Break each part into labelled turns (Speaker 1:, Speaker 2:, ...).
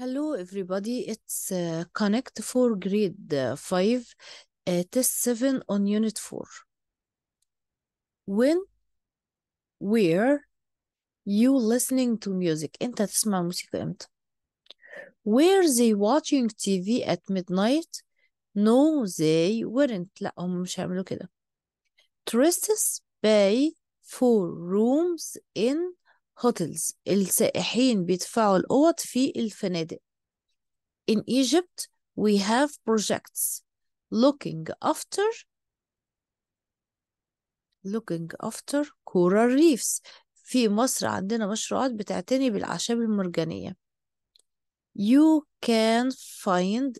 Speaker 1: Hello, everybody. It's uh, Connect for grade uh, 5, uh, test 7 on unit 4. When, where, you listening to music. that تسمع music إمتى? Were they watching TV at midnight? No, they weren't. لا هم مش هيعملوا كده. Tourists pay for rooms in hotels السائحين بيدفعوا الأوض في الفنادق In Egypt we have projects looking after looking after coral reefs في مصر عندنا مشروعات بتعتني بالأعشاب المرجانية You can find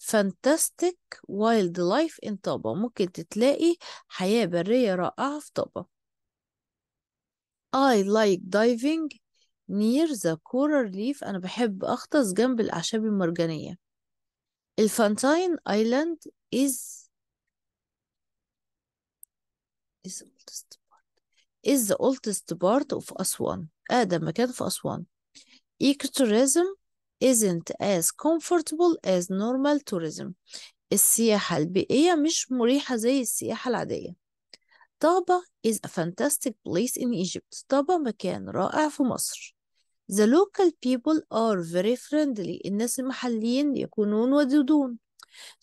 Speaker 1: fantastic wildlife in طابة ممكن تتلاقي حياة برية رائعة في طابة I like diving near the coral reef أنا بحب أغطس جنب الأعشاب المرجانية الفانتاين ايلاند is is the oldest part is the oldest part of أسوان أقدم مكان في أسوان ecotourism isn't as comfortable as normal tourism السياحة البيئية مش مريحة زي السياحة العادية طابة is a fantastic place in Egypt طابة مكان رائع في مصر The local people are very friendly الناس المحليين يكونون ودودون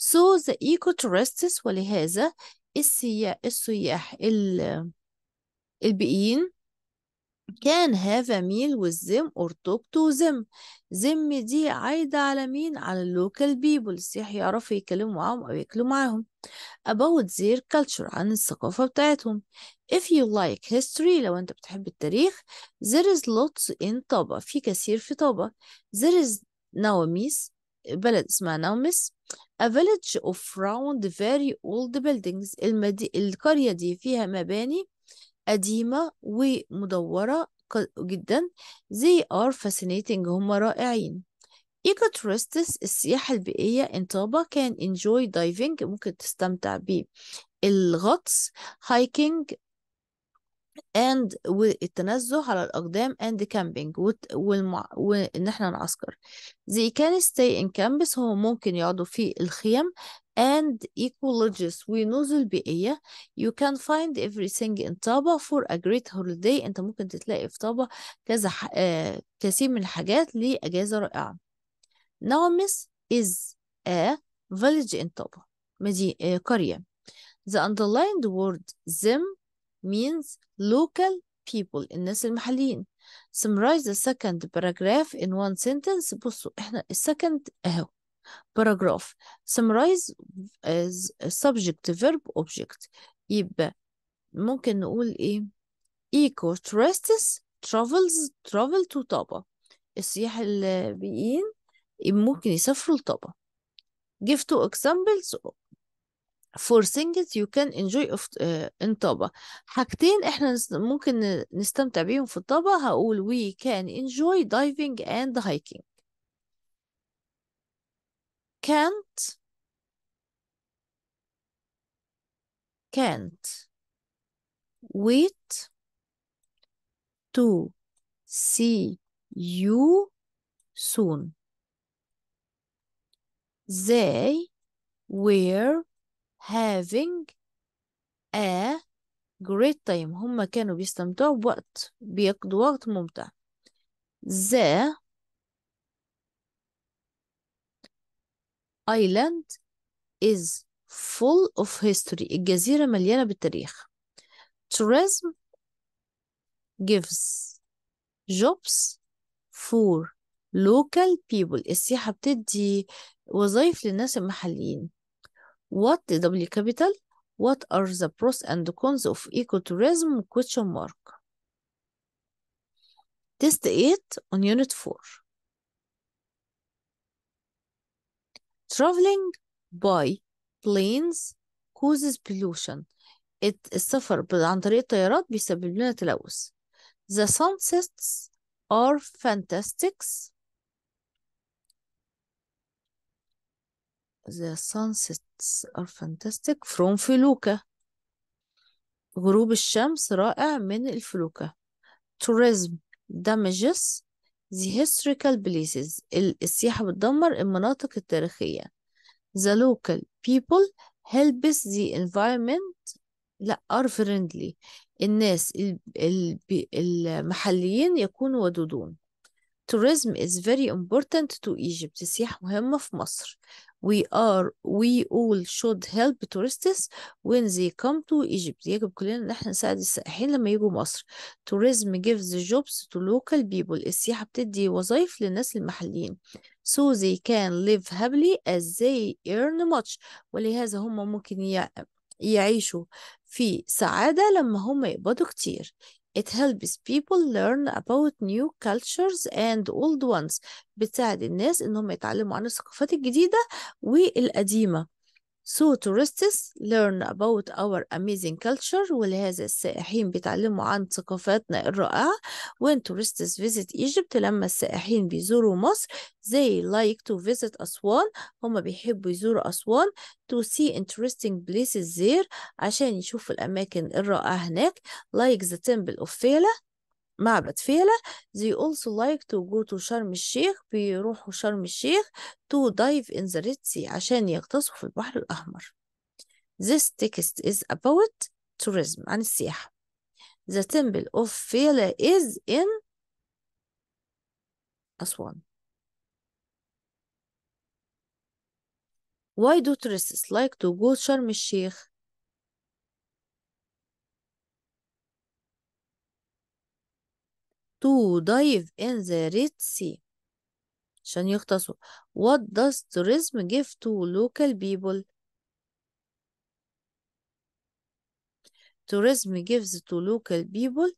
Speaker 1: So the ecotourists ولهذا السياح السياح البيئيين كان هذا ميل والزم or تو زم زم دي عايدة على مين على اللوكال بيبل السياح يعرفوا يتكلموا معاهم أو ياكلوا معاهم about their culture عن الثقافة بتاعتهم if you like history لو أنت بتحب التاريخ there is lots in طابة في كثير في طابة there is نوميس بلد اسمها نوميس a village of round very old buildings المدي... القرية دي فيها مباني قديمة ومدورة جدا they are fascinating هم رائعين ecotourists السياحة البيئية طابا can enjoy diving ممكن تستمتع بالغطس hiking and والتنزه على الأقدام and camping والمع... وإن إحنا نعسكر they can stay in campus هو ممكن يقعدوا في الخيم and ecologists ونزل بيئية you can find everything in طابة for a great holiday أنت ممكن تلاقي في طابة كذا ح... آه، كثير من الحاجات لأجازة رائعة نومس is a village in طابة مدي... آه، قرية the underlined word them means local people الناس المحليين summarize the second paragraph in one sentence بصوا احنا second اهو paragraph summarize as subject verb object يبقى ممكن نقول ايه eco tourists travels travel to طابا السياح البيئين ممكن يسافروا لطابا give two examples for things you can enjoy of, uh, in طابة حاجتين احنا ممكن نستمتع بيهم في الطابة هقول we can enjoy diving and hiking can't can't wait to see you soon they were having a great time هم كانوا بيستمتعوا بوقت بيقضوا وقت ممتع the island is full of history الجزيرة مليانة بالتاريخ tourism gives jobs for local people السياحة بتدي وظائف للناس المحليين What the W capital? What are the pros and cons of ecotourism? Question mark. Test 8 on Unit 4. Traveling by planes causes pollution. But عن طريق الطيارات بيسبب لنا تلوث. The sunsets are fantastic. The sunset lights are fantastic from فلوكة غروب الشمس رائع من الفلوكة tourism damages the historical places السياحة بتدمر المناطق التاريخية the local people helps the environment لا are friendly الناس المحليين يكونوا ودودون Tourism is very important to Egypt. السياحة مهمة في مصر. We are we all should help tourists when they come to Egypt. يجب كلنا ان احنا نساعد السائحين لما يجوا مصر. Tourism gives jobs to local people. السياحة بتدي وظائف للناس المحليين. So they can live happily as they earn much. ولهذا هم ممكن يعيشوا في سعادة لما هم يقبضوا كتير It helps people learn about new cultures and old ones بتساعد الناس إنهم يتعلموا عن الثقافات الجديدة والقديمة So tourists learn about our amazing culture ولهذا السائحين بيتعلموا عن ثقافاتنا الرائعة when tourists visit Egypt لما السائحين بيزوروا مصر they like to visit أسوان هما بيحبوا يزوروا أسوان to see interesting places there عشان يشوفوا الأماكن الرائعة هناك like the temple of Fela معبد فيلة they also like to go to شرم الشيخ بيروحوا شرم الشيخ to dive in the Red Sea عشان يغطسوا في البحر الأحمر This text is about tourism عن السياحة The temple of Fela is in أسوان Why do tourists like to go to شرم الشيخ? to dive in the Red Sea عشان يغطسوا what does tourism give to local people tourism gives to local people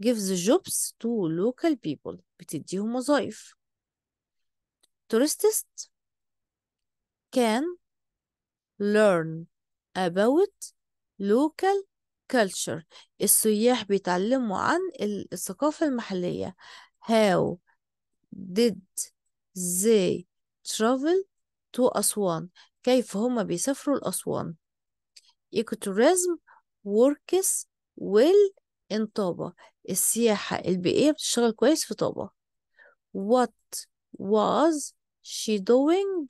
Speaker 1: gives jobs to local people بتديهم وظائف tourists can learn about local culture السياح بيتعلموا عن الثقافة المحلية how did they travel to أسوان كيف هما بيسافروا لأسوان ecotourism works well in طابة السياحة البيئية بتشتغل كويس في طابة what was she doing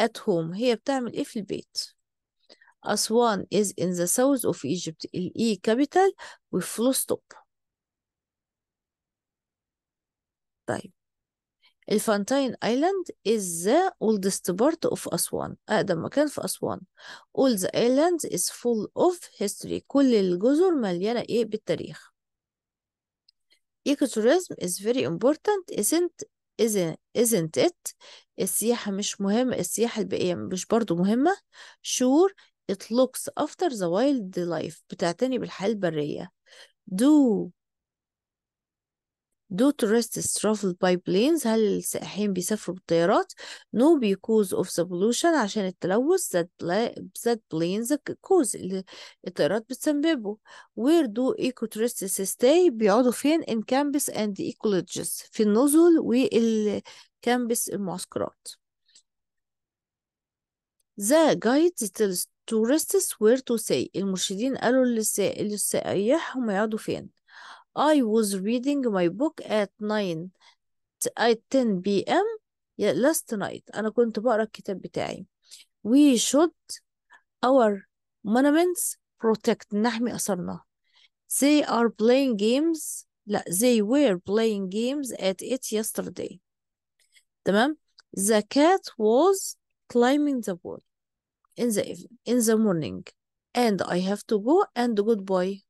Speaker 1: at home هي بتعمل ايه في البيت أسوان is in the south of Egypt E capital وفلو ستوب طيب الفانتاين ايلاند is the oldest part of أسوان أقدم مكان في أسوان all the islands is full of history كل الجزر مليانة إيه بالتاريخ ecotourism is very important isn't isn't, isn't it السياحة مش مهمة السياحة البيئية مش برضو مهمة sure It looks after the wild life بتعتني بالحياة البرية Do Do tourists travel by planes هل السائحين بيسافروا بالطيارات No because of the pollution عشان التلوث that, that planes cause اللي الطيارات بتسببه Where do eco tourists stay بيقعدوا فين in campus and ecologists في النزل والكامبس المعسكرات The guide tells tourists where to say المرشدين قالوا السائح هم يقعدوا فين I was reading my book at 9 at 10 p.m. last night أنا كنت بقرأ الكتاب بتاعي we should our monuments protect نحمي أثرنا they are playing games لا they were playing games at it yesterday تمام the cat was climbing the wall in the evening, in the morning and I have to go and goodbye.